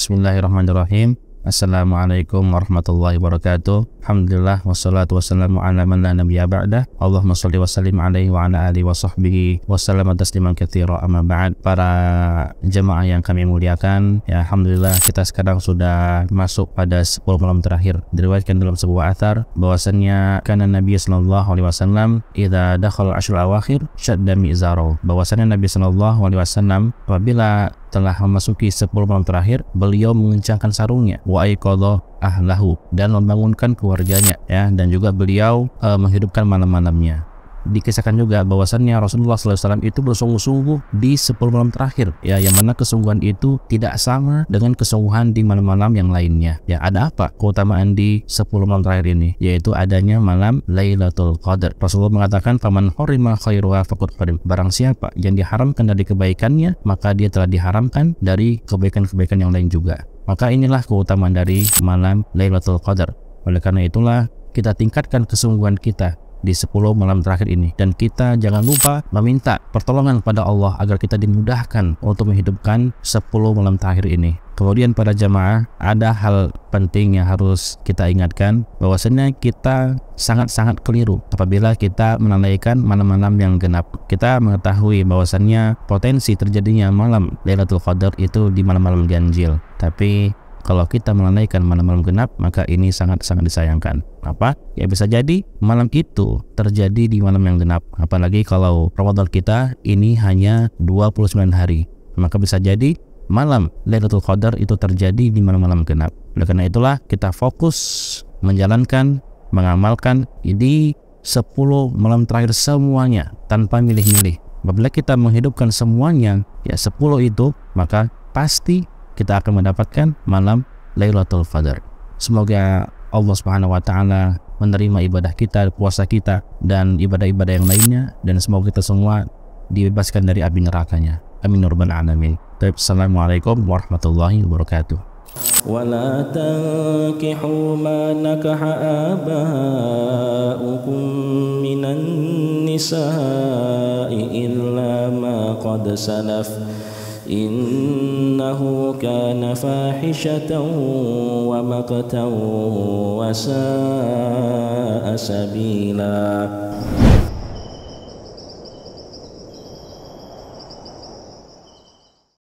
Bismillahirrahmanirrahim. Assalamualaikum warahmatullahi wabarakatuh. Alhamdulillah wassalatu wassalamu ala man la nabiyya ba'dah. Allahumma shalli wa sallim alaihi wa ala alihi wa sahbihi wa sallam tasliman katsira amma ba'd. Para jemaah yang kami muliakan, ya alhamdulillah kita sekarang sudah masuk pada 10 malam terakhir. Diriwayatkan dalam sebuah athar bahwasannya kana Nabi sallallahu alaihi wasallam idza dakhala ashrul awakhir syadda mi'zaro. Bahwasannya Nabi sallallahu alaihi wasallam apabila telah memasuki 10 malam terakhir, beliau mengencangkan sarungnya wa ahlahu dan membangunkan keluarganya ya dan juga beliau uh, menghidupkan malam-malamnya dikisahkan juga bahwasannya Rasulullah SAW itu bersungguh-sungguh di 10 malam terakhir ya yang mana kesungguhan itu tidak sama dengan kesungguhan di malam-malam yang lainnya ya ada apa keutamaan di 10 malam terakhir ini yaitu adanya malam Lailatul Qadar Rasulullah mengatakan faman horima khairuha fakut harim barang siapa yang diharamkan dari kebaikannya maka dia telah diharamkan dari kebaikan-kebaikan yang lain juga maka inilah keutamaan dari malam Lailatul Qadar oleh karena itulah kita tingkatkan kesungguhan kita di 10 malam terakhir ini dan kita jangan lupa meminta pertolongan pada Allah agar kita dimudahkan untuk menghidupkan 10 malam terakhir ini kemudian pada jamaah ada hal penting yang harus kita ingatkan bahwasanya kita sangat-sangat keliru apabila kita menandaikan malam-malam yang genap kita mengetahui bahwasannya potensi terjadinya malam Lailatul Qadar itu di malam-malam ganjil tapi kalau kita melalaikan malam-malam genap, maka ini sangat-sangat disayangkan. Apa? Ya bisa jadi malam itu terjadi di malam yang genap. Apalagi kalau Ramadan kita ini hanya 29 hari. Maka bisa jadi malam Lailatul Qadar itu terjadi di malam-malam genap. Oleh karena itulah kita fokus menjalankan, mengamalkan ini 10 malam terakhir semuanya tanpa milih-milih. Apabila kita menghidupkan semuanya, ya 10 itu, maka pasti kita akan mendapatkan malam Lailatul Qadar. Semoga Allah Subhanahu wa taala menerima ibadah kita, puasa kita dan ibadah-ibadah yang lainnya dan semoga kita semua dibebaskan dari api nerakanya. Amin ya rabbal alamin. Assalamualaikum warahmatullahi wabarakatuh. ولا تنكحوا ما نكح آباؤكم من النساء إلا ما قد سلف إنه كان فاحشة ومقتا وساء سبيلا